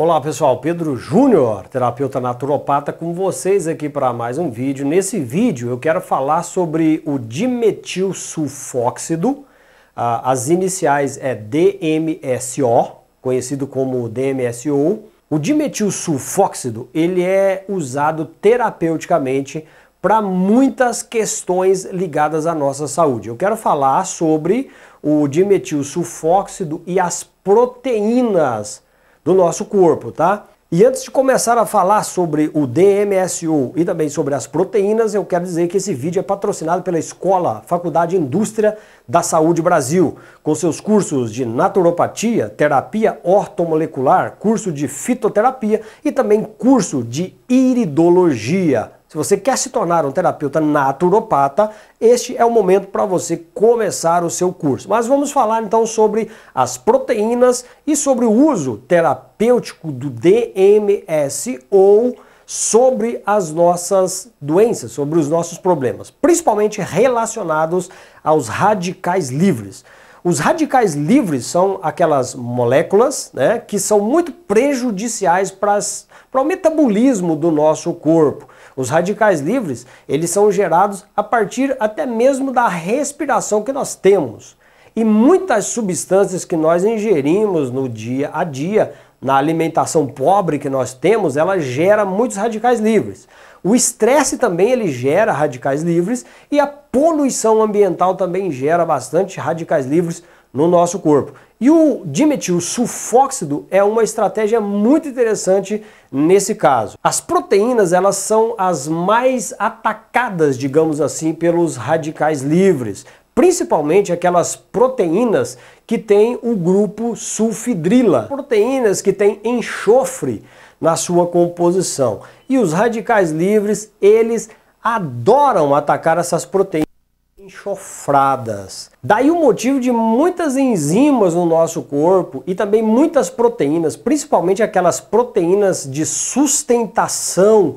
Olá pessoal, Pedro Júnior, terapeuta naturopata, com vocês aqui para mais um vídeo. Nesse vídeo eu quero falar sobre o dimetil sulfóxido, ah, as iniciais é DMSO, conhecido como DMSO. O dimetil sulfóxido ele é usado terapeuticamente para muitas questões ligadas à nossa saúde. Eu quero falar sobre o dimetil sulfóxido e as proteínas do nosso corpo, tá? E antes de começar a falar sobre o DMSU e também sobre as proteínas, eu quero dizer que esse vídeo é patrocinado pela Escola Faculdade Indústria da Saúde Brasil, com seus cursos de naturopatia, terapia ortomolecular, curso de fitoterapia e também curso de iridologia. Se você quer se tornar um terapeuta naturopata, este é o momento para você começar o seu curso. Mas vamos falar então sobre as proteínas e sobre o uso terapêutico do DMS ou sobre as nossas doenças, sobre os nossos problemas, principalmente relacionados aos radicais livres. Os radicais livres são aquelas moléculas né, que são muito prejudiciais para o metabolismo do nosso corpo. Os radicais livres, eles são gerados a partir até mesmo da respiração que nós temos. E muitas substâncias que nós ingerimos no dia a dia, na alimentação pobre que nós temos, ela gera muitos radicais livres. O estresse também ele gera radicais livres e a poluição ambiental também gera bastante radicais livres no nosso corpo. E o dimetil sulfóxido é uma estratégia muito interessante nesse caso. As proteínas, elas são as mais atacadas, digamos assim, pelos radicais livres, principalmente aquelas proteínas que têm o grupo sulfidrila, proteínas que têm enxofre na sua composição. E os radicais livres, eles adoram atacar essas proteínas enxofradas. Daí o motivo de muitas enzimas no nosso corpo e também muitas proteínas, principalmente aquelas proteínas de sustentação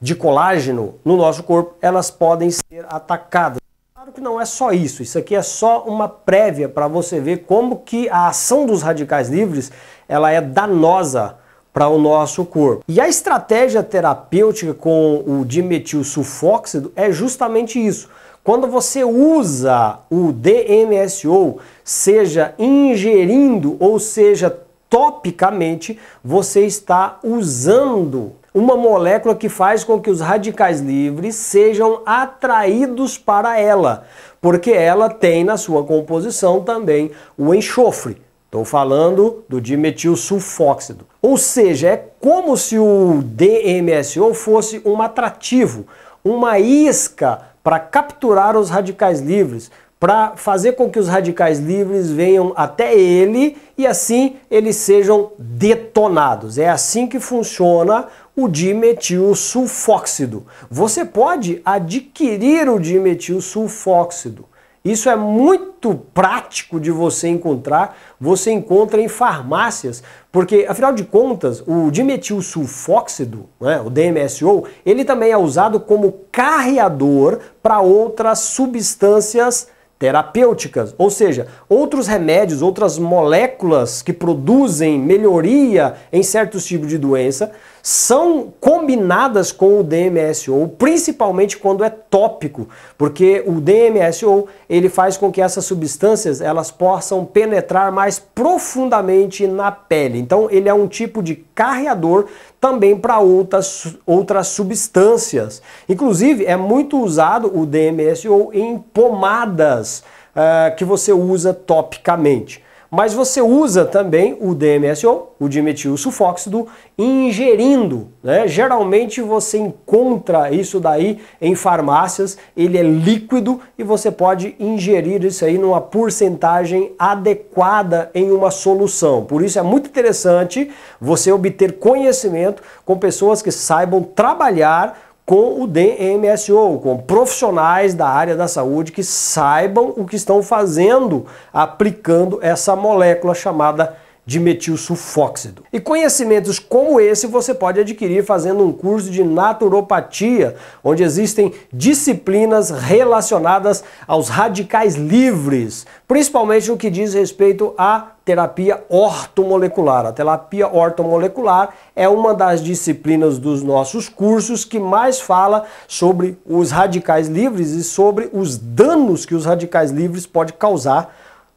de colágeno no nosso corpo, elas podem ser atacadas. Claro que não é só isso, isso aqui é só uma prévia para você ver como que a ação dos radicais livres, ela é danosa para o nosso corpo. E a estratégia terapêutica com o dimetil sulfóxido é justamente isso, quando você usa o DMSO, seja ingerindo ou seja topicamente, você está usando uma molécula que faz com que os radicais livres sejam atraídos para ela, porque ela tem na sua composição também o enxofre. Estou falando do dimetil sulfóxido. Ou seja, é como se o DMSO fosse um atrativo, uma isca para capturar os radicais livres, para fazer com que os radicais livres venham até ele e assim eles sejam detonados. É assim que funciona o dimetil sulfóxido. Você pode adquirir o dimetil sulfóxido isso é muito prático de você encontrar, você encontra em farmácias, porque afinal de contas, o dimetilsulfóxido, né, o DMSO, ele também é usado como carreador para outras substâncias terapêuticas, ou seja, outros remédios, outras moléculas que produzem melhoria em certos tipos de doença são combinadas com o DMSO, principalmente quando é tópico, porque o DMSO ele faz com que essas substâncias elas possam penetrar mais profundamente na pele. Então ele é um tipo de carreador também para outras, outras substâncias. Inclusive é muito usado o DMSO em pomadas uh, que você usa topicamente mas você usa também o DMSO, o dimetil sulfóxido, ingerindo. Né? Geralmente você encontra isso daí em farmácias, ele é líquido e você pode ingerir isso aí numa porcentagem adequada em uma solução. Por isso é muito interessante você obter conhecimento com pessoas que saibam trabalhar com o DMSO, com profissionais da área da saúde que saibam o que estão fazendo aplicando essa molécula chamada metilsulfóxido. E conhecimentos como esse você pode adquirir fazendo um curso de naturopatia, onde existem disciplinas relacionadas aos radicais livres, principalmente no que diz respeito à terapia ortomolecular. A terapia ortomolecular é uma das disciplinas dos nossos cursos que mais fala sobre os radicais livres e sobre os danos que os radicais livres podem causar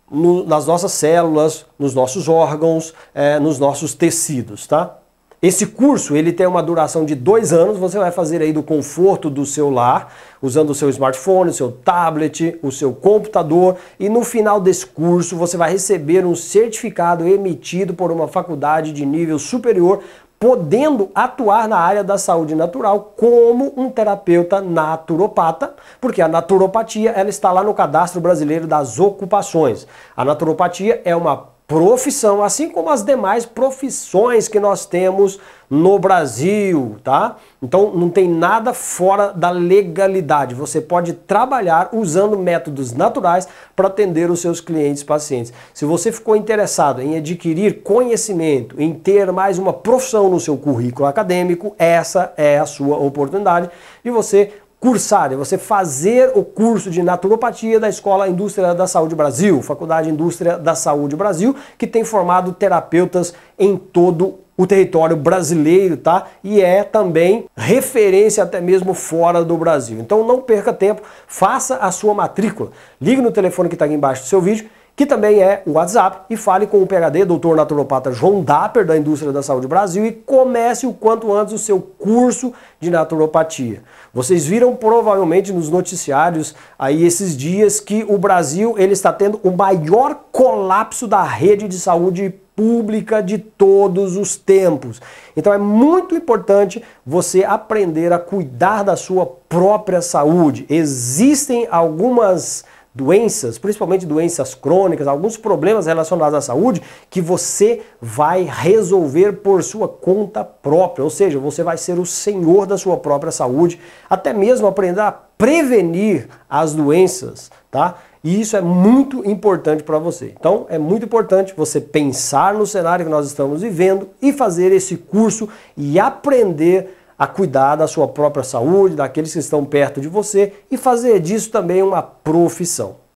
no, nas nossas células, nos nossos órgãos, é, nos nossos tecidos, tá? Esse curso ele tem uma duração de dois anos. Você vai fazer aí do conforto do seu lar, usando o seu smartphone, o seu tablet, o seu computador. E no final desse curso você vai receber um certificado emitido por uma faculdade de nível superior, podendo atuar na área da saúde natural como um terapeuta naturopata, porque a naturopatia ela está lá no cadastro brasileiro das ocupações. A naturopatia é uma profissão, assim como as demais profissões que nós temos no Brasil, tá? Então não tem nada fora da legalidade. Você pode trabalhar usando métodos naturais para atender os seus clientes pacientes. Se você ficou interessado em adquirir conhecimento, em ter mais uma profissão no seu currículo acadêmico, essa é a sua oportunidade de você cursar, é você fazer o curso de naturopatia da Escola Indústria da Saúde Brasil, Faculdade Indústria da Saúde Brasil, que tem formado terapeutas em todo o território brasileiro, tá? E é também referência até mesmo fora do Brasil. Então não perca tempo, faça a sua matrícula. Ligue no telefone que está aqui embaixo do seu vídeo que também é o WhatsApp, e fale com o PHD, doutor naturopata João Dapper, da Indústria da Saúde Brasil, e comece o quanto antes o seu curso de naturopatia. Vocês viram provavelmente nos noticiários aí esses dias que o Brasil ele está tendo o maior colapso da rede de saúde pública de todos os tempos. Então é muito importante você aprender a cuidar da sua própria saúde. Existem algumas doenças, principalmente doenças crônicas, alguns problemas relacionados à saúde que você vai resolver por sua conta própria, ou seja, você vai ser o senhor da sua própria saúde, até mesmo aprender a prevenir as doenças, tá? E isso é muito importante para você. Então, é muito importante você pensar no cenário que nós estamos vivendo e fazer esse curso e aprender a cuidar da sua própria saúde, daqueles que estão perto de você e fazer disso também uma profissão.